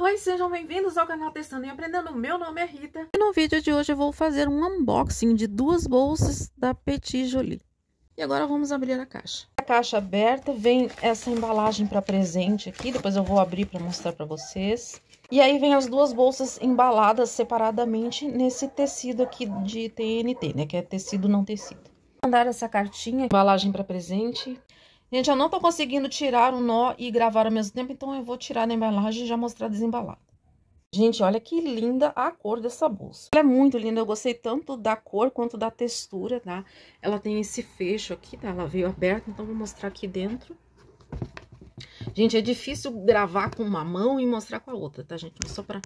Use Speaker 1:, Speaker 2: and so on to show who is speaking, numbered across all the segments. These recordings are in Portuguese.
Speaker 1: Oi, sejam bem-vindos ao canal Testando e Aprendendo, meu nome é Rita. E no vídeo de hoje eu vou fazer um unboxing de duas bolsas da Petit Jolie. E agora vamos abrir a caixa. É a caixa aberta, vem essa embalagem para presente aqui, depois eu vou abrir para mostrar para vocês. E aí vem as duas bolsas embaladas separadamente nesse tecido aqui de TNT, né, que é tecido não tecido. mandar essa cartinha, embalagem para presente. Gente, eu não tô conseguindo tirar o nó e gravar ao mesmo tempo, então eu vou tirar da embalagem e já mostrar desembalada. Gente, olha que linda a cor dessa bolsa. Ela é muito linda, eu gostei tanto da cor quanto da textura, tá? Ela tem esse fecho aqui, tá? Ela veio aberta, então vou mostrar aqui dentro. Gente, é difícil gravar com uma mão e mostrar com a outra, tá, gente? Só pra...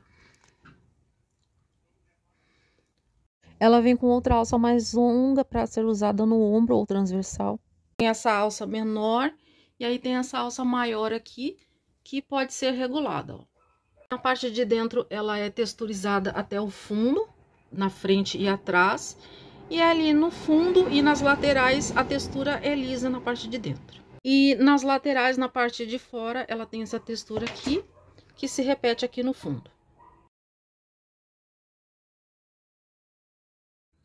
Speaker 1: Ela vem com outra alça mais longa para ser usada no ombro ou transversal. Tem essa alça menor e aí tem essa alça maior aqui, que pode ser regulada, ó. parte de dentro, ela é texturizada até o fundo, na frente e atrás. E é ali no fundo e nas laterais, a textura é lisa na parte de dentro. E nas laterais, na parte de fora, ela tem essa textura aqui, que se repete aqui no fundo.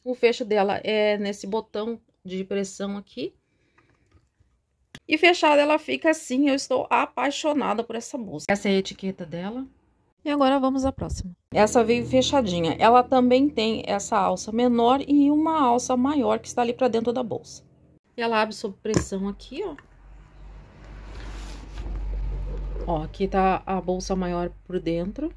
Speaker 1: O fecho dela é nesse botão de pressão aqui. E fechada ela fica assim, eu estou apaixonada por essa música. Essa é a etiqueta dela. E agora vamos à próxima. Essa veio fechadinha. Ela também tem essa alça menor e uma alça maior que está ali para dentro da bolsa. E ela abre sob pressão aqui, ó. Ó, aqui tá a bolsa maior por dentro.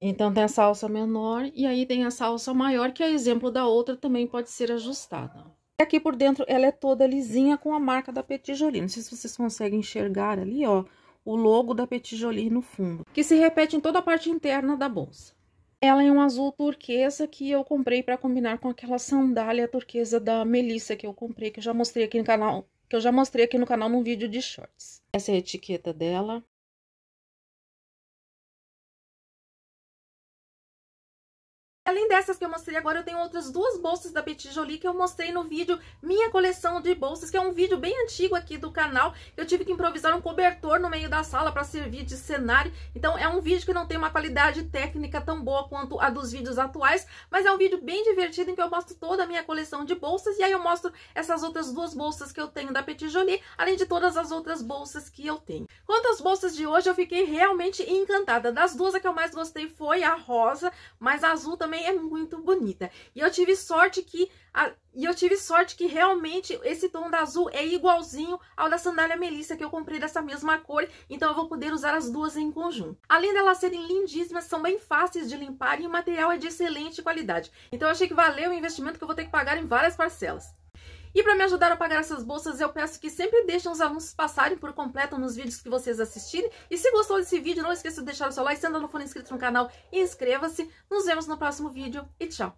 Speaker 1: Então tem essa alça menor e aí tem essa alça maior que é exemplo da outra também pode ser ajustada aqui por dentro ela é toda lisinha com a marca da Petit Jolie. Não sei se vocês conseguem enxergar ali, ó, o logo da Petit Jolie no fundo, que se repete em toda a parte interna da bolsa. Ela é um azul turquesa que eu comprei para combinar com aquela sandália turquesa da Melissa que eu comprei, que eu já mostrei aqui no canal, que eu já mostrei aqui no canal num vídeo de shorts. Essa é a etiqueta dela. Além dessas que eu mostrei agora, eu tenho outras duas bolsas da Petit Jolie que eu mostrei no vídeo Minha Coleção de Bolsas, que é um vídeo bem antigo aqui do canal. Eu tive que improvisar um cobertor no meio da sala para servir de cenário. Então é um vídeo que não tem uma qualidade técnica tão boa quanto a dos vídeos atuais, mas é um vídeo bem divertido em que eu mostro toda a minha coleção de bolsas e aí eu mostro essas outras duas bolsas que eu tenho da Petit Jolie, além de todas as outras bolsas que eu tenho. Quanto às bolsas de hoje, eu fiquei realmente encantada. Das duas, a que eu mais gostei foi a rosa, mas a azul também também é muito bonita. E eu tive sorte que a, e eu tive sorte que realmente esse tom da azul é igualzinho ao da sandália Melissa que eu comprei dessa mesma cor, então eu vou poder usar as duas em conjunto. Além delas serem lindíssimas, são bem fáceis de limpar e o material é de excelente qualidade. Então eu achei que valeu o investimento que eu vou ter que pagar em várias parcelas. E para me ajudar a pagar essas bolsas, eu peço que sempre deixem os alunos passarem por completo nos vídeos que vocês assistirem. E se gostou desse vídeo, não esqueça de deixar o seu like, se ainda não for inscrito no canal, inscreva-se. Nos vemos no próximo vídeo e tchau!